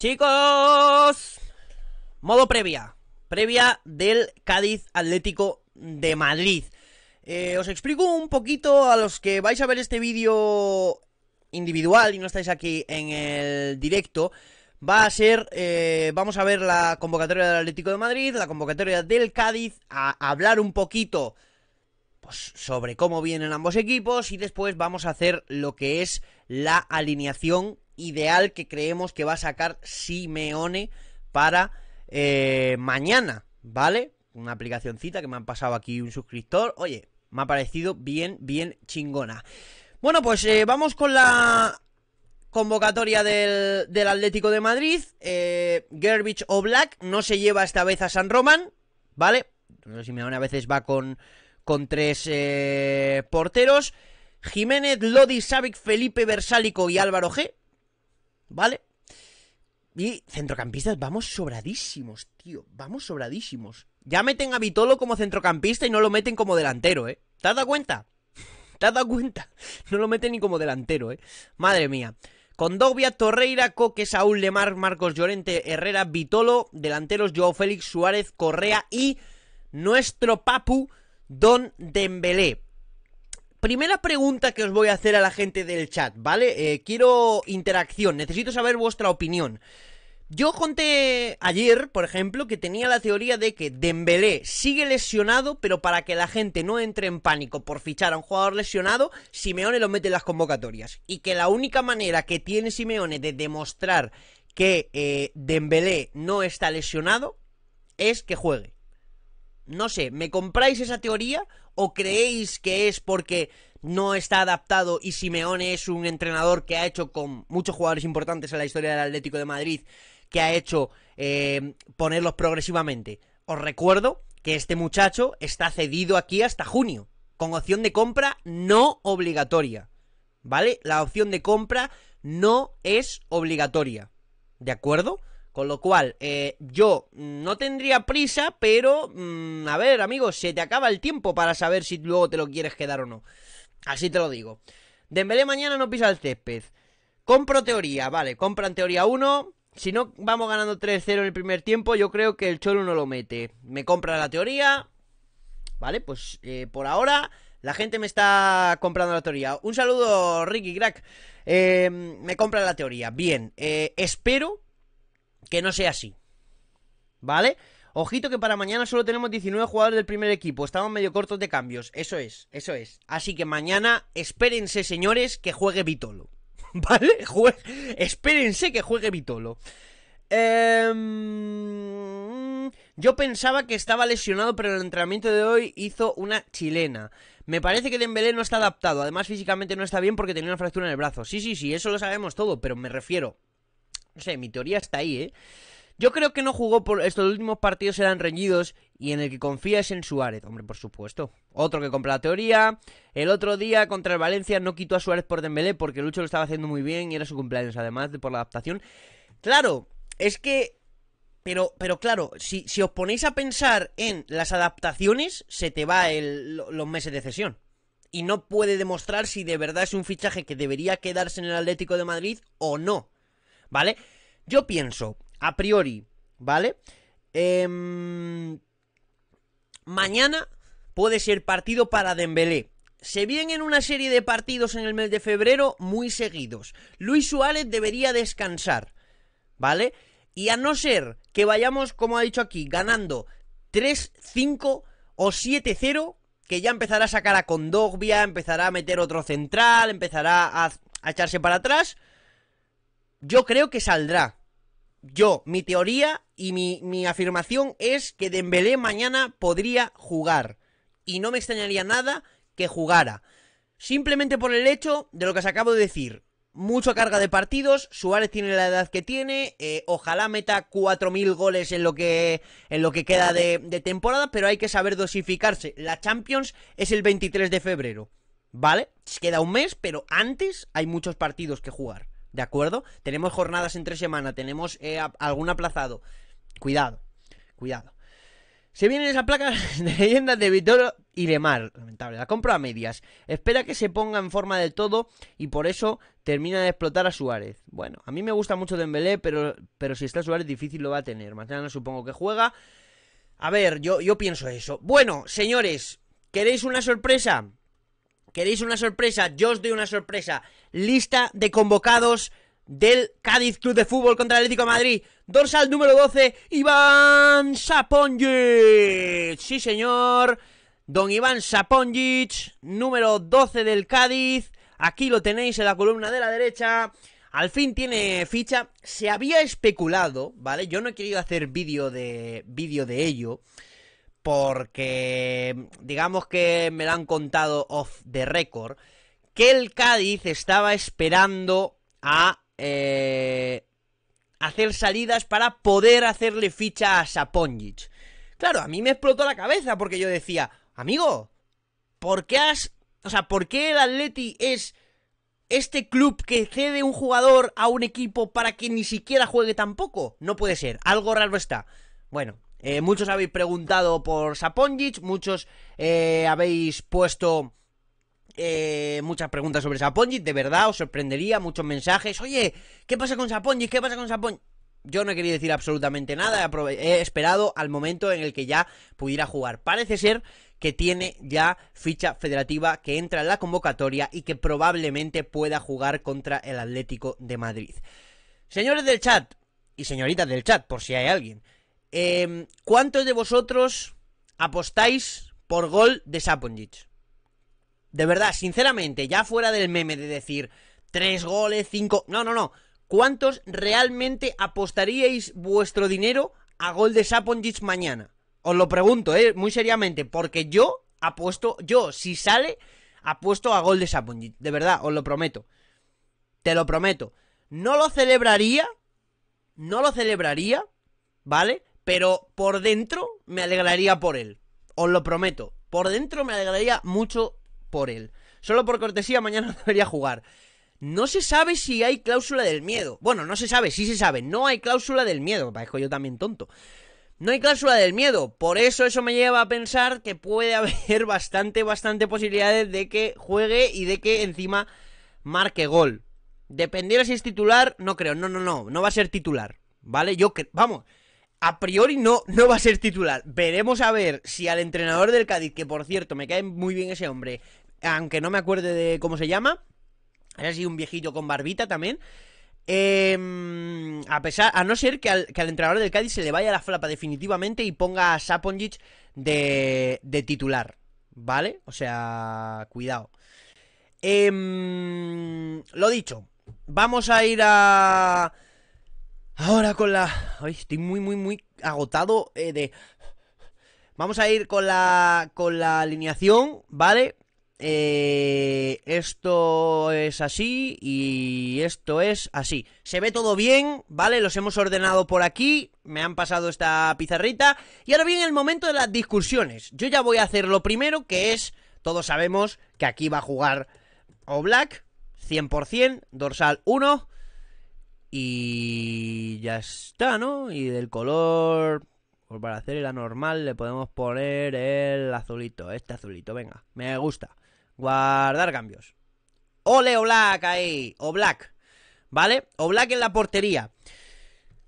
Chicos, modo previa. Previa del Cádiz Atlético de Madrid. Eh, os explico un poquito a los que vais a ver este vídeo individual y no estáis aquí en el directo. Va a ser, eh, vamos a ver la convocatoria del Atlético de Madrid, la convocatoria del Cádiz, a hablar un poquito pues, sobre cómo vienen ambos equipos y después vamos a hacer lo que es la alineación ideal que creemos que va a sacar Simeone para eh, mañana, ¿vale? Una aplicacioncita que me han pasado aquí un suscriptor. Oye, me ha parecido bien, bien chingona. Bueno, pues eh, vamos con la convocatoria del, Atlético de Madrid. Eh, Gerbich o Black no se lleva esta vez a San Román, ¿vale? Simeone a veces va con, tres eh, porteros. Jiménez, Lodi, Savic, Felipe, Versálico y Álvaro G. ¿vale? Y centrocampistas, vamos sobradísimos, tío. Vamos sobradísimos. Ya meten a Vitolo como centrocampista y no lo meten como delantero, ¿eh? ¿Te has dado cuenta? ¿Te has dado cuenta? No lo meten ni como delantero, ¿eh? Madre mía. Condovia, Torreira, Coque, Saúl, Lemar, Marcos Llorente, Herrera, Vitolo, delanteros Joao Félix, Suárez, Correa y nuestro papu Don Dembélé primera pregunta que os voy a hacer a la gente del chat, ¿vale? Eh, quiero interacción, necesito saber vuestra opinión. Yo conté ayer, por ejemplo, que tenía la teoría de que Dembélé sigue lesionado, pero para que la gente no entre en pánico por fichar a un jugador lesionado, Simeone lo mete en las convocatorias. Y que la única manera que tiene Simeone de demostrar que eh, Dembélé no está lesionado es que juegue. No sé, ¿me compráis esa teoría o creéis que es porque no está adaptado y Simeone es un entrenador que ha hecho con muchos jugadores importantes en la historia del Atlético de Madrid, que ha hecho eh, ponerlos progresivamente? Os recuerdo que este muchacho está cedido aquí hasta junio, con opción de compra no obligatoria. ¿Vale? La opción de compra no es obligatoria. ¿De acuerdo? Con lo cual, eh, yo no tendría prisa, pero mm, a ver, amigos, se te acaba el tiempo para saber si luego te lo quieres quedar o no. Así te lo digo. Dembélé mañana no pisa el césped. Compro teoría, vale, compran teoría 1. Si no vamos ganando 3-0 en el primer tiempo, yo creo que el Cholo no lo mete. Me compra la teoría. Vale, pues eh, por ahora la gente me está comprando la teoría. Un saludo, Ricky Crack. Eh, me compra la teoría. Bien, espero que no sea así. ¿Vale? Ojito que para mañana solo tenemos 19 jugadores del primer equipo. Estamos medio cortos de cambios. Eso es, eso es. Así que mañana, espérense, señores, que juegue Vitolo. ¿Vale? espérense que juegue Vitolo. Em, yo pensaba que estaba lesionado, pero en el entrenamiento de hoy hizo una chilena. Me parece que Dembélé no está adaptado. Además, físicamente no está bien porque tenía una fractura en el brazo. Sí, sí, sí, eso lo sabemos todo, pero me refiero no sé, mi teoría está ahí, ¿eh? Yo creo que no jugó por estos últimos partidos eran reñidos y en el que confía es en Suárez, hombre, por supuesto. Otro que compra la teoría. El otro día contra el Valencia no quitó a Suárez por Dembélé porque Lucho lo estaba haciendo muy bien y era su cumpleaños además de por la adaptación. Claro, es que pero, pero claro, si, si, os ponéis a pensar en las adaptaciones, se te va los meses de cesión. Y no puede demostrar si de verdad es un fichaje que debería quedarse en el Atlético de Madrid o no. ¿vale? Yo pienso, a priori, ¿vale? Em, mañana puede ser partido para Dembelé. Se vienen una serie de partidos en el mes de febrero muy seguidos. Luis Suárez debería descansar, ¿vale? Y a no ser que vayamos, como ha dicho aquí, ganando 3, 5 o 7-0, que ya empezará a sacar a Condogbia, empezará a meter otro central, empezará a, a echarse para atrás. Yo creo que saldrá. Yo, mi teoría y mi, afirmación es que Dembélé mañana podría jugar. Y no me extrañaría nada que jugara. Simplemente por el hecho de lo que os acabo de decir. Mucha carga de partidos, Suárez tiene la edad que tiene, eh, ojalá meta 4.000 goles en lo que, en lo que queda de, de temporada, pero hay que saber dosificarse. La Champions es el 23 de febrero, ¿vale? Queda un mes, pero antes hay muchos partidos que jugar. ¿De acuerdo? Tenemos jornadas entre semana, tenemos eh, algún aplazado. Cuidado, cuidado. Se vienen esas placas de leyendas de Vitoro y Mar Lamentable, la compra a medias. Espera que se ponga en forma del todo y por eso termina de explotar a Suárez. Bueno, a mí me gusta mucho Dembélé, pero, pero si está Suárez difícil lo va a tener. Mañana supongo que juega. A ver, yo, yo pienso eso. Bueno, señores, ¿queréis una sorpresa? ¿Queréis una sorpresa? Yo os doy una sorpresa. Lista de convocados del Cádiz Club de Fútbol contra el Atlético de Madrid. Dorsal número 12, Iván Saponjic. Sí, señor. Don Iván Saponjic, número 12 del Cádiz. Aquí lo tenéis en la columna de la derecha. Al fin tiene ficha. Se había especulado, ¿vale? Yo no he querido hacer vídeo de vídeo de ello porque digamos que me lo han contado off the record, que el Cádiz estaba esperando a eh, hacer salidas para poder hacerle ficha a Saponjic. Claro, a mí me explotó la cabeza porque yo decía, amigo, ¿por qué has... O sea, ¿por qué el Atleti es este club que cede un jugador a un equipo para que ni siquiera juegue tampoco? No puede ser, algo raro está. Bueno, eh, muchos habéis preguntado por Saponjic, muchos eh, habéis puesto eh, muchas preguntas sobre Saponjic, de verdad os sorprendería, muchos mensajes, oye, ¿qué pasa con Saponjic? ¿Qué pasa con Saponjic? Yo no quería decir absolutamente nada, he esperado al momento en el que ya pudiera jugar. Parece ser que tiene ya ficha federativa, que entra en la convocatoria y que probablemente pueda jugar contra el Atlético de Madrid. Señores del chat, y señoritas del chat, por si hay alguien, Em, ¿Cuántos de vosotros apostáis por gol de Saponjic? De verdad, sinceramente, ya fuera del meme de decir tres goles, cinco. No, no, no. ¿Cuántos realmente apostaríais vuestro dinero a gol de Saponjic mañana? Os lo pregunto, eh, muy seriamente, porque yo apuesto, yo, si sale, apuesto a gol de Saponjic. De verdad, os lo prometo. Te lo prometo. No lo celebraría. No lo celebraría. ¿Vale? pero por dentro me alegraría por él. Os lo prometo. Por dentro me alegraría mucho por él. Solo por cortesía, mañana debería jugar. No se sabe si hay cláusula del miedo. Bueno, no se sabe, sí se sabe. No hay cláusula del miedo. parezco yo también tonto. No hay cláusula del miedo. Por eso eso me lleva a pensar que puede haber bastante, bastante posibilidades de que juegue y de que encima marque gol. Dependiera si es titular, no creo. No, no, no. No va a ser titular. ¿Vale? Yo que... Vamos a priori no, no va a ser titular. Veremos a ver si al entrenador del Cádiz, que por cierto me cae muy bien ese hombre, aunque no me acuerde de cómo se llama, era así un viejito con barbita también. Em, a pesar, a no ser que al, entrenador del Cádiz se le vaya la flapa definitivamente y ponga a Saponjic de, titular, ¿vale? O sea, cuidado. Em, lo dicho, vamos a ir a Ahora con la... Ay, estoy muy, muy, muy agotado eh, de... Vamos a ir con la, con la alineación, ¿vale? Eh, esto es así y esto es así. Se ve todo bien, ¿vale? Los hemos ordenado por aquí, me han pasado esta pizarrita. Y ahora viene el momento de las discusiones. Yo ya voy a hacer lo primero, que es, todos sabemos que aquí va a jugar black 100%, dorsal 1. Y ya está, ¿no? Y del color, pues para hacer el anormal, le podemos poner el azulito, este azulito, venga, me gusta. Guardar cambios. Ole o Black ahí, o Black, ¿vale? O Black en la portería.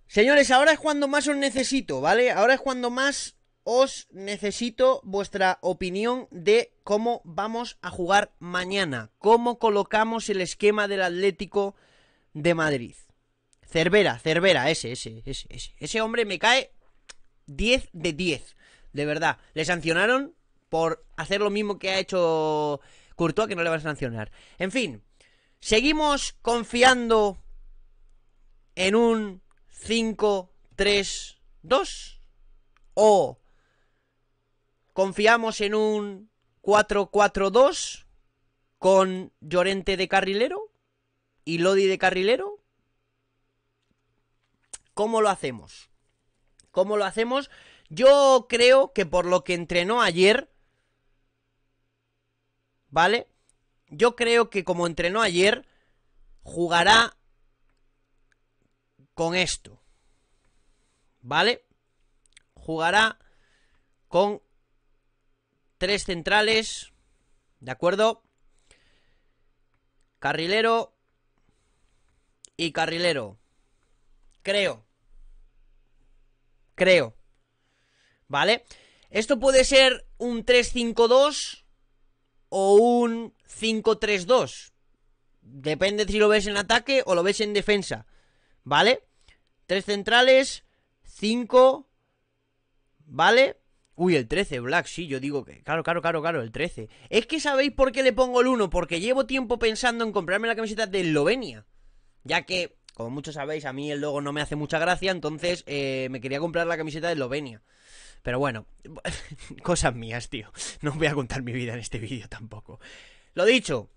Señores, ahora es cuando más os necesito, ¿vale? Ahora es cuando más os necesito vuestra opinión de cómo vamos a jugar mañana, cómo colocamos el esquema del Atlético de Madrid. Cervera, Cervera, ese, ese, ese, ese. hombre me cae 10 de 10. De verdad. Le sancionaron por hacer lo mismo que ha hecho Courtois, que no le va a sancionar. En fin, seguimos confiando en un 5-3-2 o confiamos en un 4-4-2 con Llorente de carrilero y Lodi de carrilero ¿Cómo lo hacemos? ¿Cómo lo hacemos? Yo creo que por lo que entrenó ayer, ¿vale? Yo creo que como entrenó ayer, jugará con esto, ¿vale? Jugará con tres centrales, ¿de acuerdo? Carrilero y carrilero, creo creo. ¿Vale? Esto puede ser un 3-5-2 o un 5-3-2. Depende si lo ves en ataque o lo ves en defensa. ¿Vale? Tres centrales, 5, ¿vale? Uy, el 13, Black, sí, yo digo que... Claro, claro, claro, claro, el 13. Es que sabéis por qué le pongo el 1, porque llevo tiempo pensando en comprarme la camiseta de Eslovenia. Ya que como muchos sabéis, a mí el logo no me hace mucha gracia, entonces eh, me quería comprar la camiseta de Eslovenia. Pero bueno, cosas mías, tío. No voy a contar mi vida en este vídeo tampoco. Lo dicho,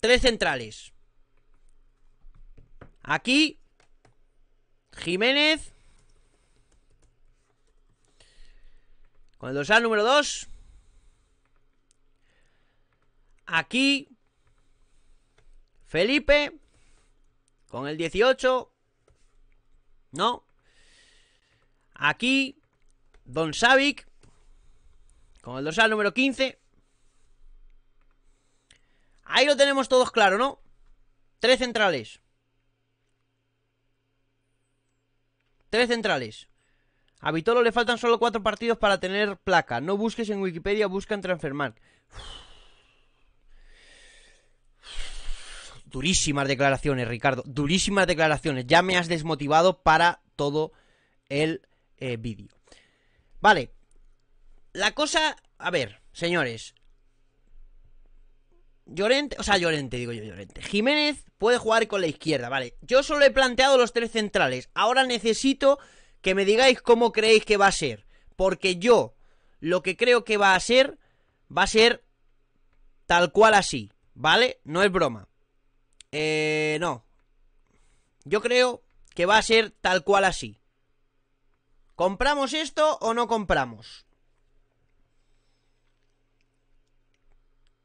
tres centrales. Aquí, Jiménez. Con el dorsal número 2. Aquí, Felipe. Con el 18, no. Aquí, Don Savic, con el dorsal número 15. Ahí lo tenemos todos claro, ¿no? Tres centrales. Tres centrales. A Vitolo le faltan solo cuatro partidos para tener placa. No busques en Wikipedia, busca en Transfermarkt. durísimas declaraciones, Ricardo, durísimas declaraciones. Ya me has desmotivado para todo el eh, vídeo. Vale, la cosa, a ver, señores. Llorente, o sea, Llorente, digo yo, Llorente. Jiménez puede jugar con la izquierda, vale. Yo solo he planteado los tres centrales. Ahora necesito que me digáis cómo creéis que va a ser. Porque yo lo que creo que va a ser, va a ser tal cual así, ¿vale? No es broma. Eh, no. Yo creo que va a ser tal cual así. ¿Compramos esto o no compramos?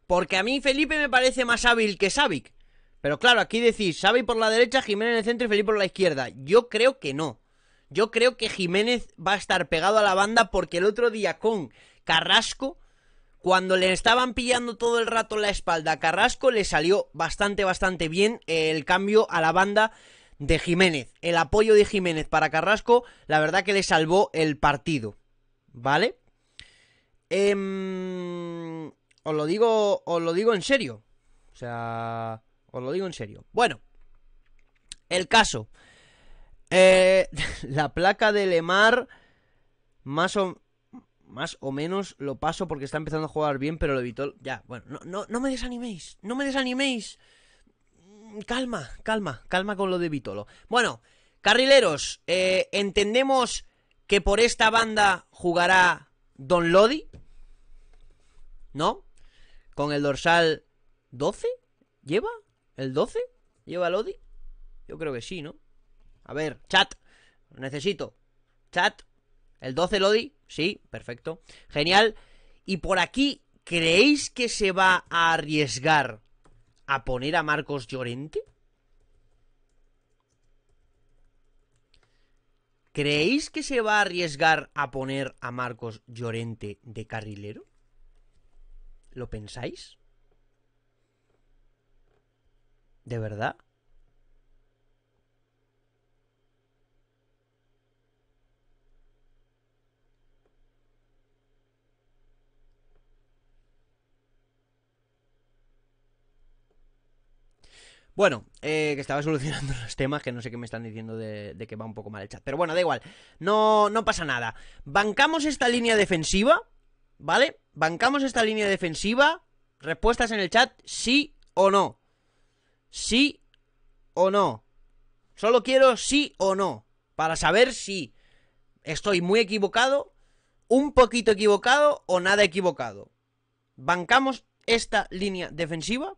Porque a mí Felipe me parece más hábil que Savic. Pero claro, aquí decís, Savic por la derecha, Jiménez en el centro y Felipe por la izquierda. Yo creo que no. Yo creo que Jiménez va a estar pegado a la banda porque el otro día con Carrasco cuando le estaban pillando todo el rato la espalda a Carrasco, le salió bastante, bastante bien el cambio a la banda de Jiménez. El apoyo de Jiménez para Carrasco, la verdad que le salvó el partido. ¿Vale? Em, os lo digo. Os lo digo en serio. O sea. Os lo digo en serio. Bueno. El caso. Eh, la placa de Lemar. Más o más o menos lo paso porque está empezando a jugar bien, pero lo evitó. Ya, bueno, no, me desaniméis, no me desaniméis. Mm, calma, calma, calma con lo de Vitolo. Bueno, carrileros, eh, entendemos que por esta banda jugará Don Lodi, ¿no? Con el dorsal 12, ¿lleva? ¿El 12? ¿Lleva Lodi? Yo creo que sí, ¿no? A ver, chat, necesito. Chat, ¿el 12 Lodi? Sí, perfecto. Genial. Y por aquí, ¿creéis que se va a arriesgar a poner a Marcos Llorente? ¿Creéis que se va a arriesgar a poner a Marcos Llorente de carrilero? ¿Lo pensáis? ¿De verdad? Bueno, eh, que estaba solucionando los temas, que no sé qué me están diciendo de, que va un poco mal el chat. Pero bueno, da igual. No, no pasa nada. Bancamos esta línea defensiva, ¿vale? Bancamos esta línea defensiva. Respuestas en el chat, sí o no. Sí o no. Solo quiero sí o no. Para saber si estoy muy equivocado, un poquito equivocado o nada equivocado. Bancamos esta línea defensiva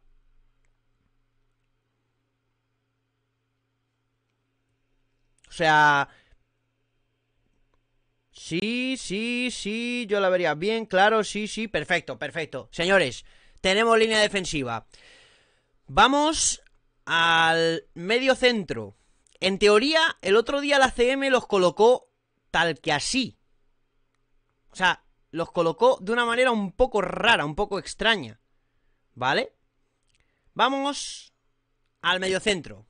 O sea... Sí, sí, sí, yo la vería bien, claro, sí, sí, perfecto, perfecto. Señores, tenemos línea defensiva. Vamos al medio centro. En teoría, el otro día la CM los colocó tal que así. O sea, los colocó de una manera un poco rara, un poco extraña. ¿Vale? Vamos al medio centro.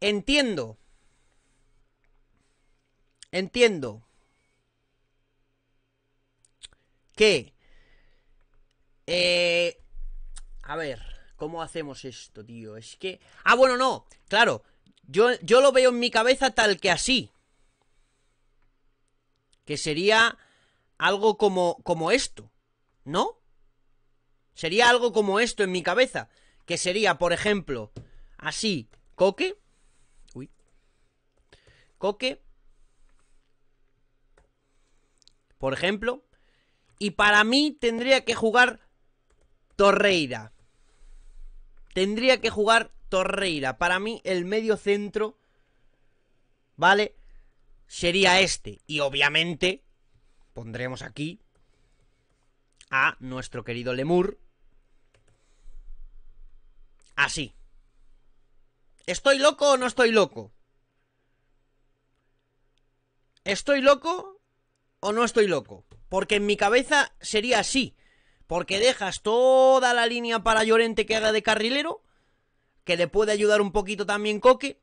Entiendo. Entiendo. Que. Eh, a ver, ¿cómo hacemos esto, tío? Es que... Ah, bueno, no. Claro. Yo, yo lo veo en mi cabeza tal que así. Que sería algo como, como esto. ¿No? Sería algo como esto en mi cabeza. Que sería, por ejemplo, así, coque. Coque, por ejemplo. Y para mí tendría que jugar Torreira. Tendría que jugar Torreira. Para mí el medio centro, ¿vale? Sería este. Y obviamente pondremos aquí a nuestro querido Lemur. Así. ¿Estoy loco o no estoy loco? ¿Estoy loco o no estoy loco? Porque en mi cabeza sería así. Porque dejas toda la línea para Llorente que haga de carrilero. Que le puede ayudar un poquito también Coque.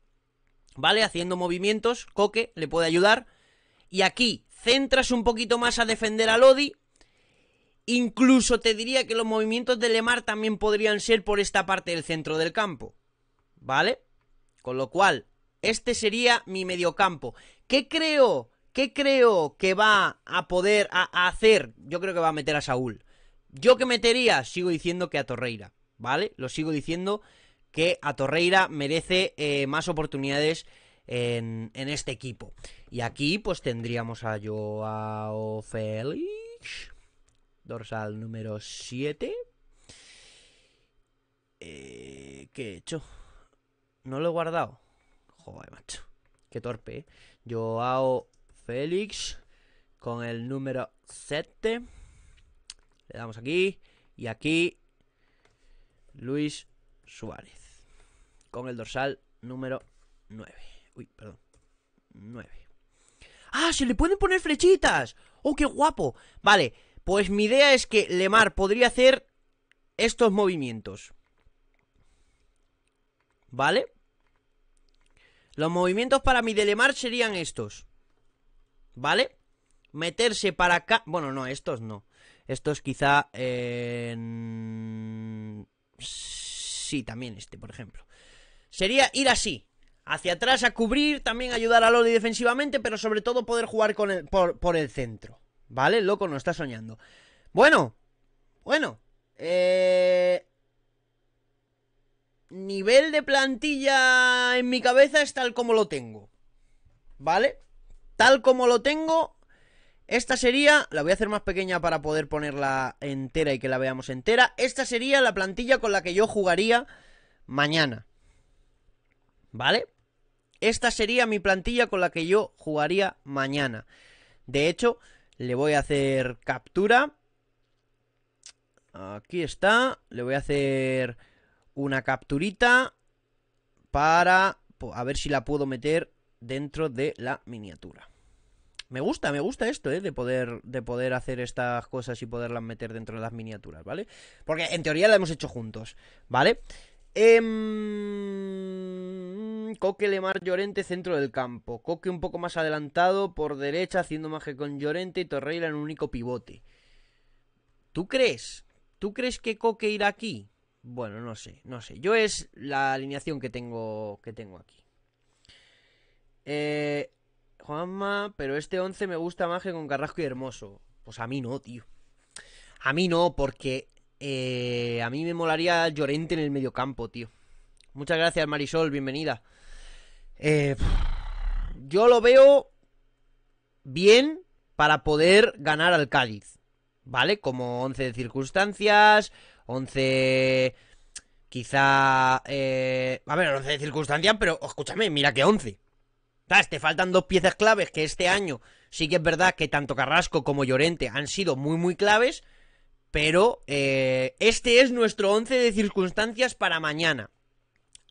¿Vale? Haciendo movimientos. Coque le puede ayudar. Y aquí centras un poquito más a defender a Lodi. Incluso te diría que los movimientos de Lemar también podrían ser por esta parte del centro del campo. ¿Vale? Con lo cual, este sería mi mediocampo. ¿Qué creo? ¿Qué creo que va a poder hacer? Yo creo que va a meter a Saúl. ¿Yo qué metería? Sigo diciendo que a Torreira, ¿vale? Lo sigo diciendo que a Torreira merece eh, más oportunidades en, este equipo. Y aquí pues tendríamos a Joao Félix, dorsal número 7. Eh, ¿Qué he hecho? No lo he guardado. Joder, macho. Qué torpe, ¿eh? Joao Félix con el número 7. Le damos aquí. Y aquí Luis Suárez con el dorsal número 9. Uy, perdón. 9. ¡Ah! ¡Se le pueden poner flechitas! ¡Oh, qué guapo! Vale, pues mi idea es que Lemar podría hacer estos movimientos. ¿Vale? Los movimientos para mi Delemar serían estos. ¿Vale? Meterse para acá. Bueno, no, estos no. Estos quizá. Sí, también este, por ejemplo. Sería ir así. Hacia atrás a cubrir, también ayudar a Lodi defensivamente, pero sobre todo poder jugar con el, por, el centro. ¿Vale? Loco no está soñando. Bueno, bueno. Eh, nivel de plantilla en mi cabeza es tal como lo tengo. ¿Vale? Tal como lo tengo, esta sería, la voy a hacer más pequeña para poder ponerla entera y que la veamos entera. Esta sería la plantilla con la que yo jugaría mañana. ¿Vale? Esta sería mi plantilla con la que yo jugaría mañana. De hecho, le voy a hacer captura. Aquí está. Le voy a hacer una capturita para a ver si la puedo meter dentro de la miniatura. Me gusta, me gusta esto, ¿eh? De poder, de poder hacer estas cosas y poderlas meter dentro de las miniaturas, ¿vale? Porque en teoría la hemos hecho juntos, ¿vale? Em, Coque Lemar Llorente, centro del campo. Coque un poco más adelantado, por derecha, haciendo magia con Llorente y Torreira en un único pivote. ¿Tú crees? ¿Tú crees que Coque irá aquí? Bueno, no sé, no sé. Yo es la alineación que tengo, que tengo aquí. Eh, Juanma, pero este 11 me gusta más que con Carrasco y Hermoso. Pues a mí no, tío. A mí no, porque eh, a mí me molaría Llorente en el mediocampo, tío. Muchas gracias, Marisol, bienvenida. Eh, yo lo veo bien para poder ganar al Cádiz, ¿vale? Como 11 de circunstancias, 11 quizá... Eh, a ver, 11 de circunstancias, pero escúchame, mira que 11. ¿Sabes? Te faltan dos piezas claves que este año sí que es verdad que tanto Carrasco como Llorente han sido muy muy claves, pero eh, este es nuestro 11 de circunstancias para mañana.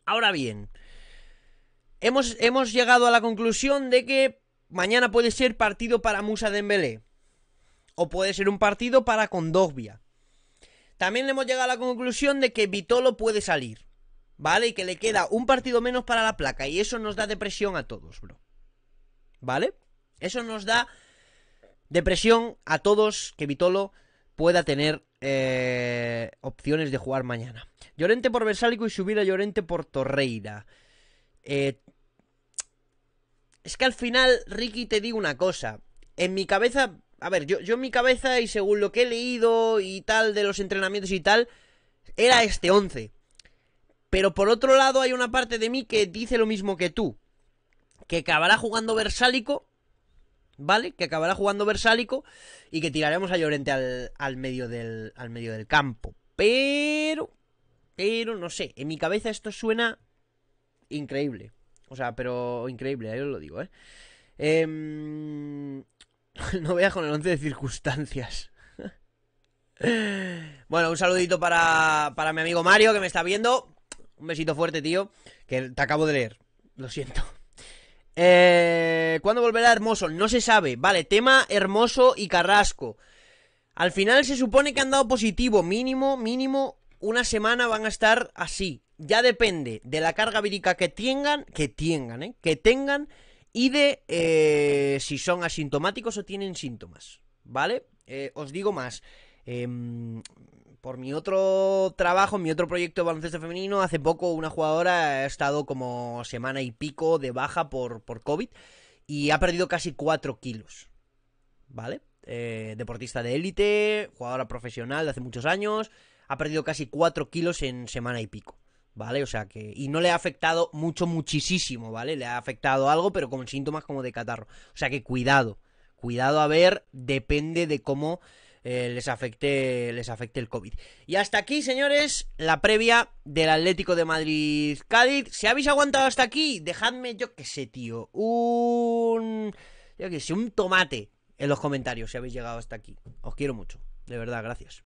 Ahora bien, hemos, hemos llegado a la conclusión de que mañana puede ser partido para Musa Dembélé o puede ser un partido para Condogbia. También hemos llegado a la conclusión de que Vitolo puede salir, ¿vale? Y que le queda un partido menos para la placa. Y eso nos da depresión a todos, bro. ¿Vale? Eso nos da depresión a todos que Vitolo pueda tener eh, opciones de jugar mañana. Llorente por Versálico y subir a Llorente por Torreira. Eh, es que al final, Ricky, te digo una cosa. En mi cabeza a ver, yo, en mi cabeza y según lo que he leído y tal de los entrenamientos y tal, era este 11. Pero por otro lado hay una parte de mí que dice lo mismo que tú. Que acabará jugando Versálico, ¿vale? Que acabará jugando Versálico y que tiraremos a Llorente al, medio, del, al medio del campo. Pero... Pero no sé, en mi cabeza esto suena increíble. O sea, pero increíble, ahí os lo digo, ¿eh? eh No veas con el 11 de circunstancias. Bueno, un saludito para, para mi amigo Mario que me está viendo. Un besito fuerte, tío. Que te acabo de leer. Lo siento. Eh, ¿Cuándo volverá Hermoso? No se sabe. Vale, tema Hermoso y Carrasco. Al final se supone que han dado positivo. Mínimo, mínimo, una semana van a estar así. Ya depende de la carga vírica que tengan. Que tengan, ¿eh? Que tengan y de eh, si son asintomáticos o tienen síntomas, ¿vale? Eh, os digo más. Em, por mi otro trabajo, mi otro proyecto de baloncesto femenino, hace poco una jugadora ha estado como semana y pico de baja por, por COVID y ha perdido casi 4 kilos, ¿vale? Eh, deportista de élite, jugadora profesional de hace muchos años, ha perdido casi 4 kilos en semana y pico. ¿vale? O sea que. Y no le ha afectado mucho, muchísimo, ¿vale? Le ha afectado algo, pero con síntomas como de catarro. O sea que cuidado. Cuidado a ver, depende de cómo eh, les, afecte, les afecte el COVID. Y hasta aquí, señores, la previa del Atlético de Madrid-Cádiz. Si habéis aguantado hasta aquí, dejadme, yo qué sé, tío, un. Yo que sé, un tomate en los comentarios si habéis llegado hasta aquí. Os quiero mucho. De verdad, gracias.